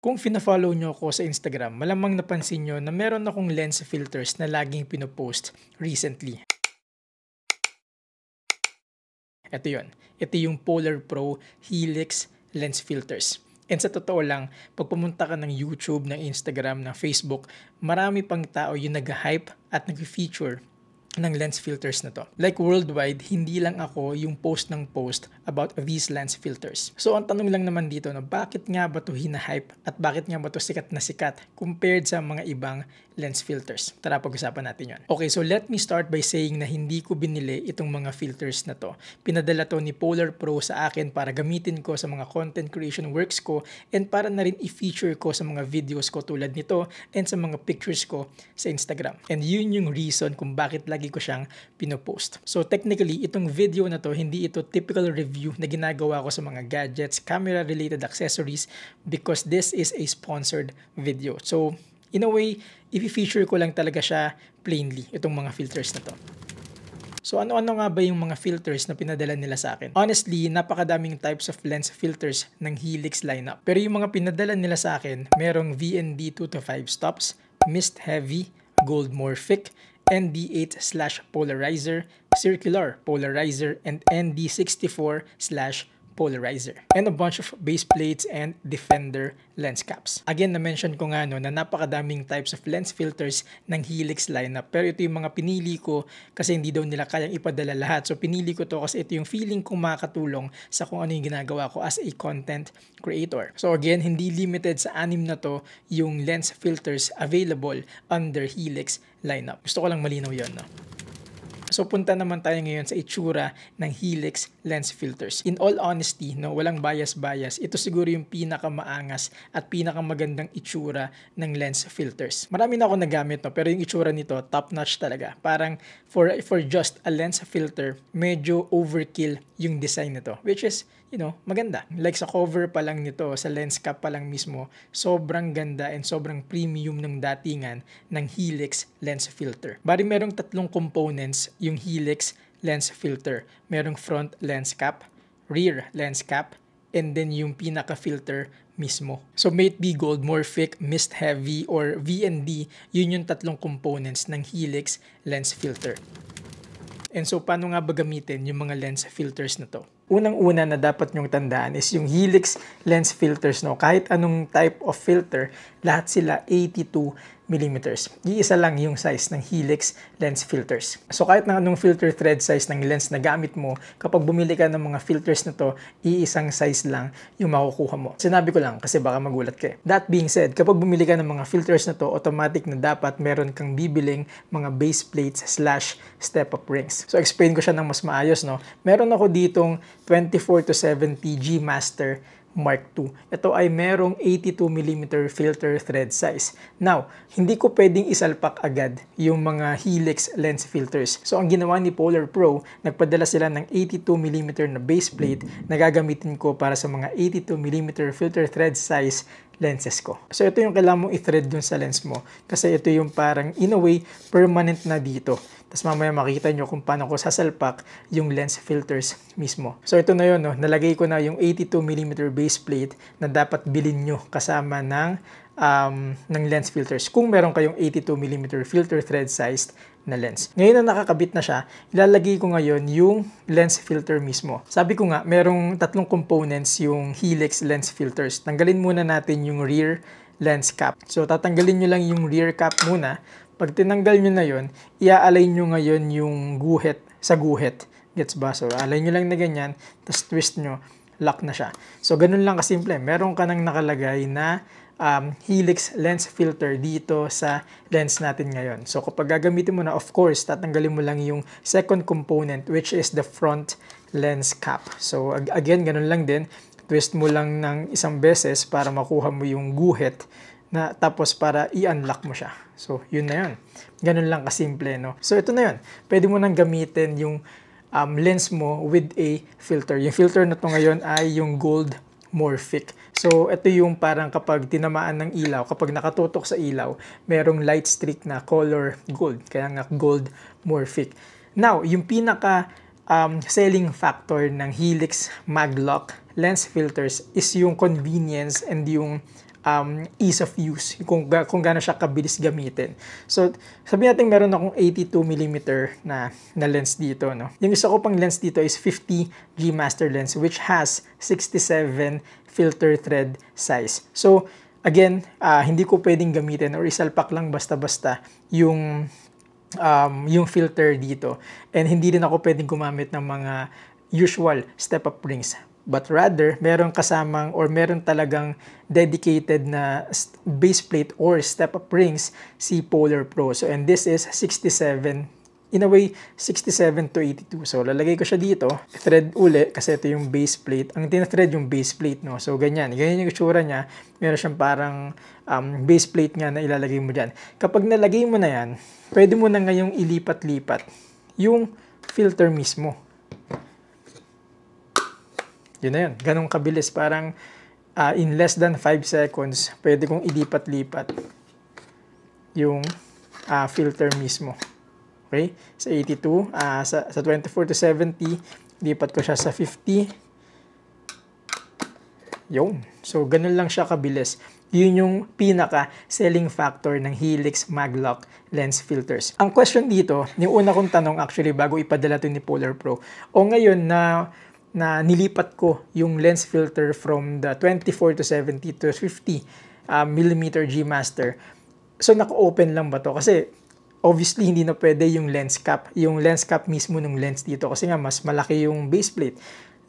Kung fina-follow nyo ako sa Instagram, malamang napansin nyo na meron akong lens filters na laging pinopost recently. Ito yon. Ito yung Polar Pro Helix lens filters. And sa totoo lang, pag pumunta ka ng YouTube, ng Instagram, ng Facebook, marami pang tao yung nag-hype at nag-feature ng lens filters na to. Like worldwide, hindi lang ako yung post ng post about these lens filters. So ang tanong lang naman dito na bakit nga ba to hinahype at bakit nga ba to sikat na sikat compared sa mga ibang lens filters. Tara pag-usapan natin yon. Okay, so let me start by saying na hindi ko binili itong mga filters na to. Pinadala to ni Polar Pro sa akin para gamitin ko sa mga content creation works ko and para na rin i-feature ko sa mga videos ko tulad nito and sa mga pictures ko sa Instagram. And yun yung reason kung bakit lagi lagi ko siyang pinopost. So technically, itong video na to, hindi ito typical review na ginagawa ko sa mga gadgets, camera-related accessories because this is a sponsored video. So in a way, i-feature ko lang talaga siya plainly, itong mga filters na to. So ano-ano nga ba yung mga filters na pinadala nila sa akin? Honestly, napakadaming types of lens filters ng Helix lineup. Pero yung mga pinadala nila sa akin, merong VND 2 to 5 stops, mist heavy, gold morphic, ND8 slash polarizer, circular polarizer, and ND64 slash polarizer and a bunch of base plates and defender lens caps. Again, na-mention ko nga no, na napakadaming types of lens filters ng Helix lineup pero ito yung mga pinili ko kasi hindi daw nila kayang ipadala lahat. So pinili ko to kasi ito yung feeling kong makakatulong sa kung ano yung ginagawa ko as a content creator. So again, hindi limited sa anim na to yung lens filters available under Helix lineup. Gusto ko lang malinaw yon no? So punta naman tayo ngayon sa itsura ng Helix lens filters. In all honesty, no, walang bias-bias, ito siguro yung pinakamaangas at pinakamagandang itsura ng lens filters. Marami na ako nagamit, no, pero yung itsura nito, top-notch talaga. Parang for, for just a lens filter, medyo overkill yung design nito, which is you know, maganda. Like sa cover pa lang nito, sa lens cap pa lang mismo, sobrang ganda and sobrang premium ng datingan ng Helix lens filter. Bari merong tatlong components yung Helix lens filter. Merong front lens cap, rear lens cap, and then yung pinaka-filter mismo. So may it be Gold, Morphic, Mist Heavy, or VND, yun yung tatlong components ng Helix lens filter. And so paano nga ba gamitin yung mga lens filters na to? unang-una na dapat nyong tandaan is yung Helix lens filters. No? Kahit anong type of filter, lahat sila 82 millimeters. Iisa lang yung size ng Helix lens filters. So kahit na anong filter thread size ng lens na gamit mo, kapag bumili ka ng mga filters na to, iisang size lang yung makukuha mo. Sinabi ko lang kasi baka magulat ka. Eh. That being said, kapag bumili ka ng mga filters na to, automatic na dapat meron kang bibiling mga base plates slash step-up rings. So explain ko siya ng mas maayos. No? Meron ako ditong 24 to 70 G Master Mark II. Ito ay merong 82mm filter thread size. Now, hindi ko pwedeng isalpak agad yung mga Helix lens filters. So, ang ginawa ni Polar Pro, nagpadala sila ng 82mm na base plate na gagamitin ko para sa mga 82mm filter thread size lenses ko. So, ito yung kailangan mong i-thread dun sa lens mo kasi ito yung parang in a way permanent na dito. Tapos mamaya makita nyo kung paano ko sasalpak yung lens filters mismo. So ito na yun, no? nalagay ko na yung 82mm base plate na dapat bilin nyo kasama ng, um, ng lens filters. Kung meron kayong 82mm filter thread sized na lens. Ngayon na nakakabit na siya, ilalagay ko ngayon yung lens filter mismo. Sabi ko nga, merong tatlong components yung helix lens filters. Tanggalin muna natin yung rear lens cap. So tatanggalin nyo lang yung rear cap muna pag tinanggal nyo na yon iaalay align nyo ngayon yung guhit sa guhit. Gets ba? So, align nyo lang na ganyan, tapos twist nyo, lock na siya. So, ganun lang kasimple. Meron ka nang nakalagay na um, helix lens filter dito sa lens natin ngayon. So kapag gagamitin mo na, of course, tatanggalin mo lang yung second component which is the front lens cap. So again, ganun lang din. Twist mo lang ng isang beses para makuha mo yung guhit na tapos para i-unlock mo siya. So, yun na yun. Ganun lang kasimple, no? So, ito na yun. Pwede mo nang gamitin yung um, lens mo with a filter. Yung filter na to ngayon ay yung gold morphic. So, ito yung parang kapag tinamaan ng ilaw, kapag nakatutok sa ilaw, merong light streak na color gold. Kaya nga gold morphic. Now, yung pinaka um, selling factor ng Helix Maglock lens filters is yung convenience and yung um, ease of use, kung, kung gaano siya kabilis gamitin. So, sabi natin meron akong 82mm na, na lens dito. No? Yung isa ko pang lens dito is 50G Master Lens which has 67 filter thread size. So, again, uh, hindi ko pwedeng gamitin or isalpak lang basta-basta yung um, yung filter dito. And hindi din ako pwedeng gumamit ng mga usual step-up rings but rather meron kasamang or meron talagang dedicated na base plate or step-up rings si Polar Pro. So and this is 67 in a way 67 to 82. So lalagay ko siya dito, thread uli kasi ito yung base plate. Ang tina-thread yung base plate no. So ganyan, ganyan yung itsura niya. Meron siyang parang um, base plate nga na ilalagay mo diyan. Kapag nalagay mo na yan, pwede mo na ngayong ilipat-lipat yung filter mismo. Yun na yun. Ganun kabilis. Parang uh, in less than 5 seconds, pwede kong ilipat-lipat yung uh, filter mismo. Okay? Sa 82, uh, ah, sa, sa 24 to 70, lipat ko siya sa 50. Yun. So, ganun lang siya kabilis. Yun yung pinaka-selling factor ng Helix Maglock lens filters. Ang question dito, yung una kong tanong actually bago ipadala to ni Polar Pro, o ngayon na uh, na nilipat ko yung lens filter from the 24 to 70 to 50 uh, ah, millimeter G Master. So naka-open lang ba to? Kasi obviously hindi na pwede yung lens cap, yung lens cap mismo ng lens dito kasi nga mas malaki yung base plate.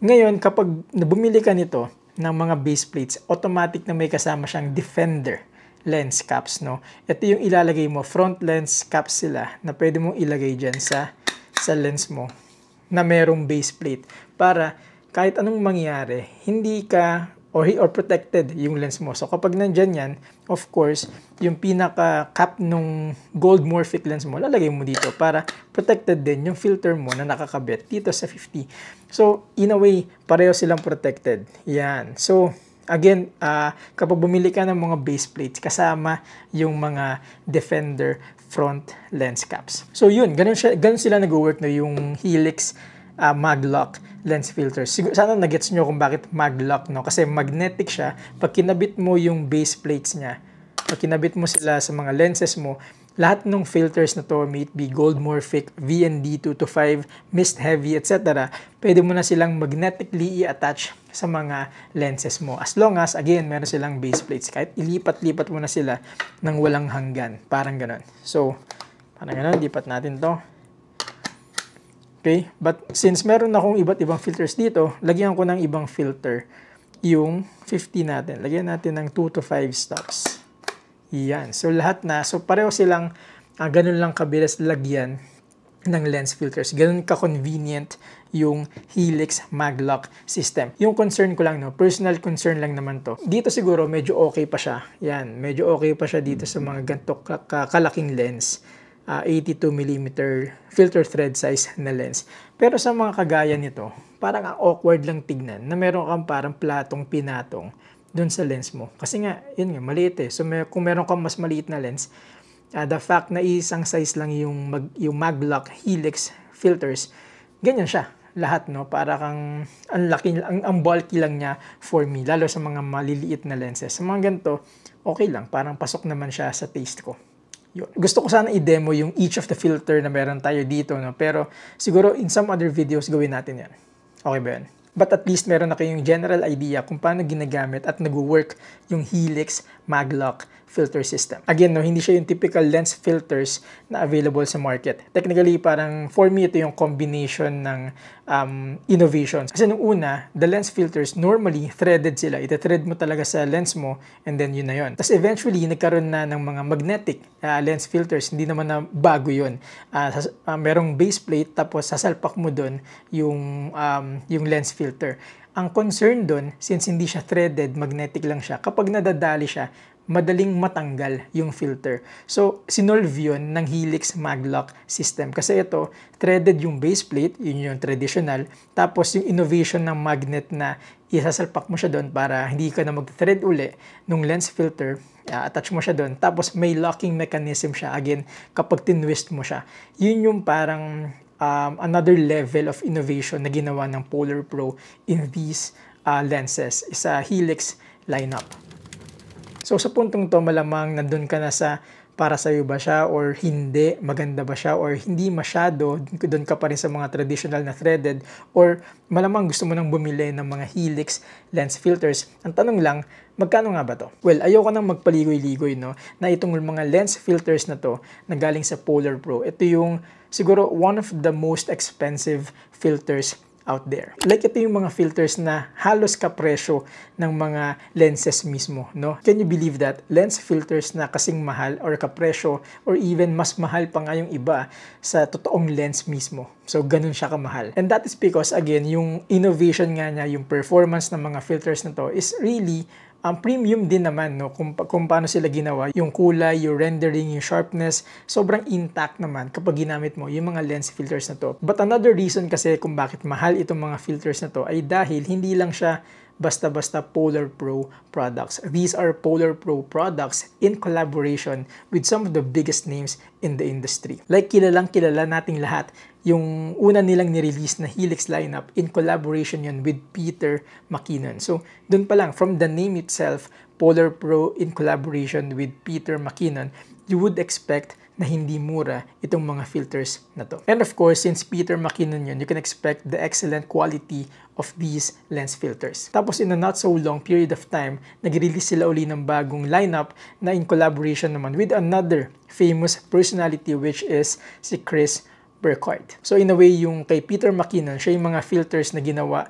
Ngayon kapag bumili ka nito ng mga base plates, automatic na may kasama siyang defender lens caps, no? Ito yung ilalagay mo, front lens caps sila na pwede mong ilagay diyan sa, sa lens mo na merong base plate para kahit anong mangyari, hindi ka or, or protected yung lens mo. So kapag nandyan yan, of course, yung pinaka-cap nung gold morphic lens mo, lalagay mo dito para protected din yung filter mo na nakakabit dito sa 50. So in a way, pareho silang protected. Yan. So again, uh, kapag bumili ka ng mga base plates, kasama yung mga Defender front lens caps. So yun, ganun, siya, ganun sila nag-work na yung Helix uh, maglock lens filters. Siguro, sana nagets nyo kung bakit maglock, no? Kasi magnetic siya. Pag kinabit mo yung base plates niya, pag kinabit mo sila sa mga lenses mo, lahat ng filters na to, may it be gold morphic, VND 2-5, mist heavy, etc. Pwede mo na silang magnetically i-attach sa mga lenses mo. As long as, again, meron silang base plates. Kahit ilipat-lipat mo na sila ng walang hanggan. Parang ganun. So, parang ganun, lipat natin to. Okay? But since meron akong iba't ibang filters dito, lagyan ko ng ibang filter yung 50 natin. Lagyan natin ng 2 to 5 stops. Yan. So, lahat na. So, pareho silang uh, ganun lang kabilis lagyan ng lens filters. Ganun ka-convenient yung Helix Maglock system. Yung concern ko lang, no, personal concern lang naman to. Dito siguro medyo okay pa siya. Yan, medyo okay pa siya dito sa mga ganito kalaking lens. Uh, ah, 82mm filter thread size na lens. Pero sa mga kagaya nito, parang awkward lang tignan na meron kang parang platong pinatong dun sa lens mo. Kasi nga, yun nga, maliit eh. So, may, kung meron kang mas maliit na lens, uh, the fact na isang size lang yung, mag, yung maglock helix filters, ganyan siya lahat no para kang ang laki ang, ang bulky lang niya for me lalo sa mga maliliit na lenses sa mga ganito okay lang parang pasok naman siya sa taste ko yun. Gusto ko sana i-demo yung each of the filter na meron tayo dito, no? pero siguro in some other videos gawin natin yan. Okay ba yun? But at least meron na kayong general idea kung paano ginagamit at nag-work yung Helix, Maglock, filter system. Again, no, hindi siya yung typical lens filters na available sa market. Technically, parang for me, ito yung combination ng um, innovations. Kasi nung una, the lens filters normally threaded sila. ite thread mo talaga sa lens mo and then yun na yun. Tapos eventually, nagkaroon na ng mga magnetic uh, lens filters. Hindi naman na bago yun. Uh, uh, merong base plate tapos sasalpak mo dun yung, um, yung lens filter. Ang concern doon, since hindi siya threaded, magnetic lang siya, kapag nadadali siya, madaling matanggal yung filter. So, sinolve yun ng Helix Maglock system. Kasi ito, threaded yung base plate, yun yung traditional. Tapos, yung innovation ng magnet na isasalpak mo siya doon para hindi ka na mag-thread uli nung lens filter, uh, attach mo siya doon. Tapos, may locking mechanism siya. Again, kapag tinwist mo siya. Yun yung parang um, another level of innovation na ginawa ng Polar Pro in these uh, lenses. Isa Helix lineup. So sa puntong to malamang nandun ka na sa para sa iyo ba siya or hindi, maganda ba siya or hindi masyado, doon ka pa rin sa mga traditional na threaded or malamang gusto mo nang bumili ng mga Helix lens filters. Ang tanong lang, magkano nga ba to? Well, ayoko nang magpaligoy-ligoy no, na itong mga lens filters na to na galing sa Polar Pro. Ito yung siguro one of the most expensive filters out there. Like ito yung mga filters na halos kapresyo ng mga lenses mismo, no? Can you believe that? Lens filters na kasing mahal or kapresyo or even mas mahal pa nga yung iba sa totoong lens mismo. So, ganun siya kamahal. And that is because, again, yung innovation nga niya, yung performance ng mga filters na to is really ang premium din naman, no, kung, kung paano sila ginawa, yung kulay, yung rendering, yung sharpness, sobrang intact naman kapag ginamit mo yung mga lens filters na to. But another reason kasi kung bakit mahal itong mga filters na to ay dahil hindi lang siya basta-basta Polar Pro products. These are Polar Pro products in collaboration with some of the biggest names in the industry. Like kilalang kilala nating lahat, yung una nilang nirelease na Helix lineup in collaboration yun with Peter McKinnon. So, dun pa lang, from the name itself, Polar Pro in collaboration with Peter McKinnon, you would expect na hindi mura itong mga filters na to. And of course, since Peter McKinnon yun, you can expect the excellent quality of these lens filters. Tapos in a not so long period of time, nag-release sila uli ng bagong lineup na in collaboration naman with another famous personality which is si Chris Burkhardt. So in a way, yung kay Peter McKinnon, siya yung mga filters na ginawa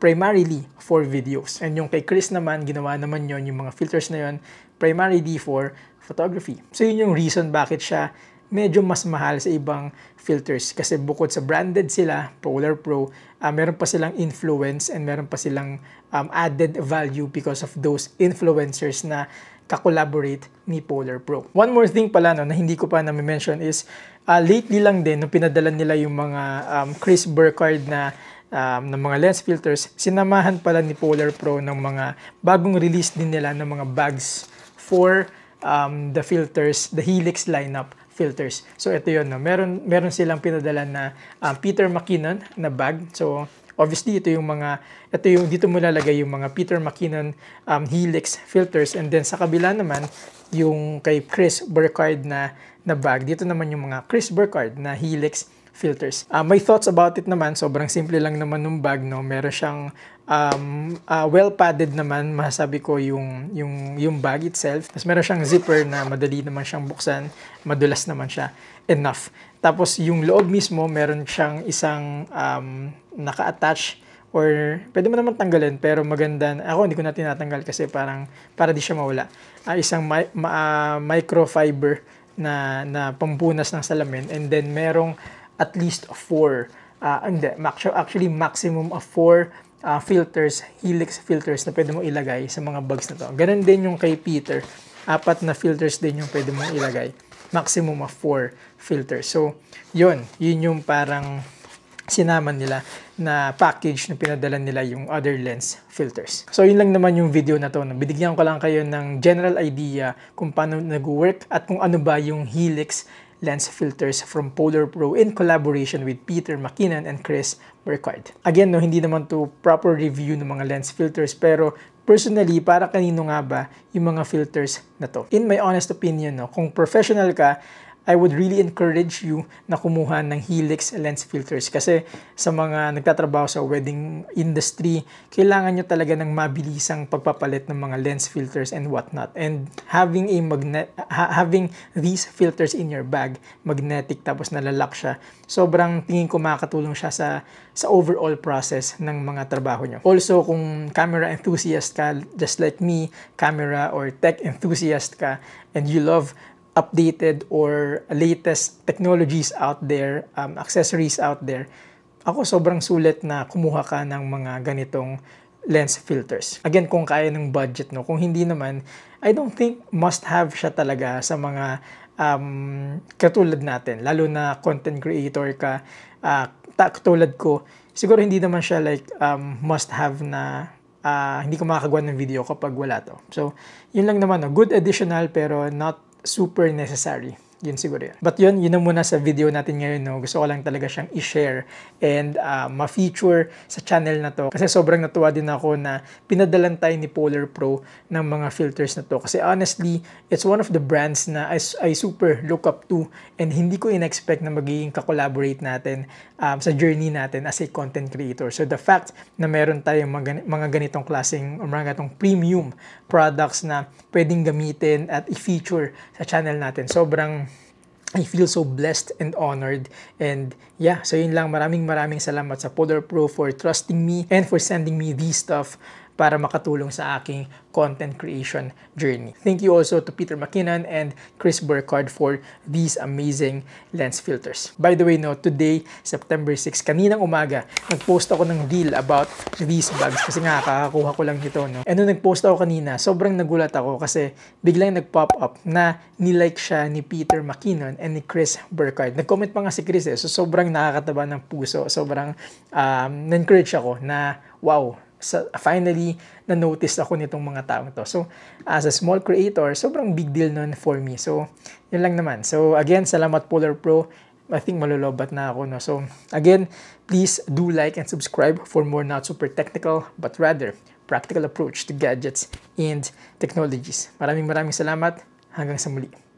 primarily for videos. And yung kay Chris naman, ginawa naman yon yung mga filters na yon primarily for photography. So yun yung reason bakit siya medyo mas mahal sa ibang filters kasi bukod sa branded sila, Polar Pro, uh, meron pa silang influence and meron pa silang um, added value because of those influencers na kakolaborate ni Polar Pro. One more thing pala no, na hindi ko pa na-mention is uh, lately lang din, nung pinadala nila yung mga um, Chris Burkard na um, ng mga lens filters, sinamahan pala ni Polar Pro ng mga bagong release din nila ng mga bags for um, the filters, the Helix lineup filters. So ito 'yon, no? meron, meron silang pinadala na um, Peter McKinnon na bag. So obviously ito yung mga, ito yung dito mo lalagay yung mga Peter McKinnon um, Helix filters. And then sa kabila naman, yung kay Chris Burkard na, na bag. Dito naman yung mga Chris Burkard na Helix filters. Uh, ah, my thoughts about it naman, sobrang simple lang naman ng bag, no? Meron siyang um, uh, ah, well padded naman masabi ko yung yung yung bag itself tapos meron siyang zipper na madali naman siyang buksan madulas naman siya enough tapos yung loob mismo meron siyang isang um, naka-attach or pwede mo naman tanggalin pero maganda ako hindi ko na tinatanggal kasi parang para di siya mawala uh, isang mi- ma- uh, microfiber na na pampunas ng salamin and then merong at least 4. Uh, hindi, actually maximum of 4 uh, filters, helix filters na pwede mo ilagay sa mga bugs na to. Ganun din yung kay Peter. Apat na filters din yung pwede mo ilagay. Maximum of 4 filters. So, yun. Yun yung parang sinaman nila na package na pinadala nila yung other lens filters. So yun lang naman yung video na to. Binigyan ko lang kayo ng general idea kung paano nag-work at kung ano ba yung helix lens filters from Polar Pro in collaboration with Peter McKinnon and Chris Burkhardt. Again, no, hindi naman to proper review ng mga lens filters pero personally, para kanino nga ba yung mga filters na to? In my honest opinion, no, kung professional ka I would really encourage you na kumuha ng Helix lens filters kasi sa mga nagtatrabaho sa wedding industry, kailangan nyo talaga ng mabilisang pagpapalit ng mga lens filters and whatnot. And having a magnet, ha having these filters in your bag, magnetic tapos nalalak siya, sobrang tingin ko makakatulong siya sa, sa overall process ng mga trabaho nyo. Also, kung camera enthusiast ka, just like me, camera or tech enthusiast ka, and you love updated or latest technologies out there, um, accessories out there, ako sobrang sulit na kumuha ka ng mga ganitong lens filters. Again, kung kaya ng budget, no? Kung hindi naman, I don't think must have siya talaga sa mga um, katulad natin. Lalo na content creator ka, uh, katulad ko, siguro hindi naman siya like um, must have na uh, hindi ko makakagawa ng video kapag wala to. So, yun lang naman, no? good additional pero not super necessary. Yun siguro yun. But yun, yun muna sa video natin ngayon. No? Gusto ko lang talaga siyang i-share and uh, ma-feature sa channel na to. Kasi sobrang natuwa din ako na pinadalan tayo ni Polar Pro ng mga filters na to. Kasi honestly, it's one of the brands na I, I super look up to and hindi ko in-expect na magiging kakolaborate natin um, sa journey natin as a content creator. So the fact na meron tayong mga, mga ganitong klaseng, mga ganitong premium products na pwedeng gamitin at i-feature sa channel natin. Sobrang I feel so blessed and honored. And yeah, so yun lang. Maraming maraming salamat sa Polar Pro for trusting me and for sending me this stuff para makatulong sa aking content creation journey. Thank you also to Peter McKinnon and Chris Burkhardt for these amazing lens filters. By the way, no, today, September 6, kaninang umaga, nagpost ako ng reel about these bags kasi nga kakakuha ko lang nito. No? And nung nagpost ako kanina, sobrang nagulat ako kasi biglang nag-pop up na nilike siya ni Peter McKinnon and ni Chris Burkhardt. Nag-comment pa nga si Chris eh, so sobrang nakakataba ng puso. Sobrang um, na-encourage ako na wow, sa, finally, na-notice ako nitong mga taong to. So, as a small creator, sobrang big deal nun for me. So, yun lang naman. So, again, salamat Polar Pro. I think malolobat na ako. No? So, again, please do like and subscribe for more not super technical, but rather practical approach to gadgets and technologies. Maraming maraming salamat. Hanggang sa muli.